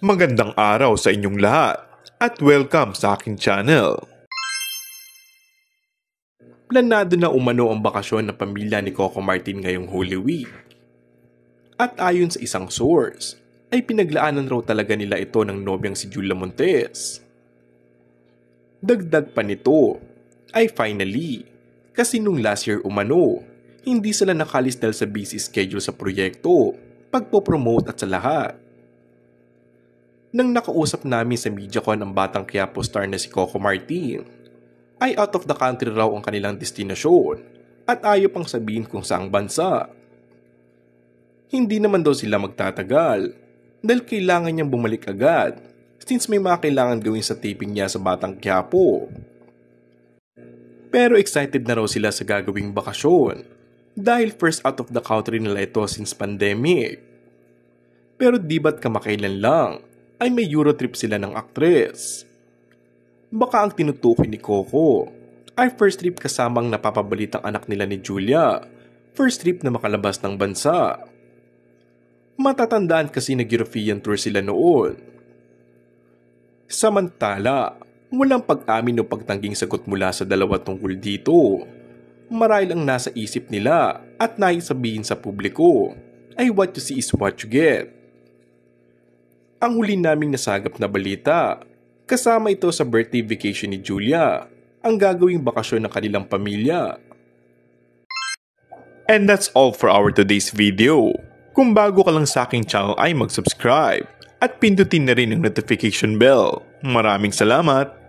Magandang araw sa inyong lahat at welcome sa akin channel. Planado na umano ang bakasyon ng pamilya ni Coco Martin ngayong Holy Week. At ayon sa isang source, ay pinaglaanan raw talaga nila ito ng nobyang si Julia Montes. Dagdag pa nito, ay finally, kasi nung last year umano, hindi sila nakalis dahil sa busy schedule sa proyekto, pagpo-promote at sa lahat. Nang nakausap namin sa MediaCon ang batang Quiapo star na si Coco Martin, ay out of the country raw ang kanilang destinasyon at ayaw pang sabihin kung saang bansa. Hindi naman daw sila magtatagal dahil kailangan niyang bumalik agad since may mga kailangan gawin sa taping niya sa Batang Quiapo. Pero excited na raw sila sa gagawing bakasyon dahil first out of the country nila ito since pandemic. Pero di ba't kamakailan lang ay may Eurotrip sila ng aktres. Baka ang tinutukoy ni Coco ay first trip kasamang napapabalitang anak nila ni Julia, first trip na makalabas ng bansa. Matatandaan kasi nag-European tour sila noon. Samantala, walang pag-amin o pagtangging sagot mula sa dalawa tungkol dito. Marahil ang nasa isip nila at naisabihin sa publiko ay what you see is what you get ang huli naming nasagap na balita. Kasama ito sa birthday vacation ni Julia, ang gagawing bakasyon ng kanilang pamilya. And that's all for our today's video. Kung bago ka lang sa aking channel ay mag-subscribe at pindutin na rin ang notification bell. Maraming salamat!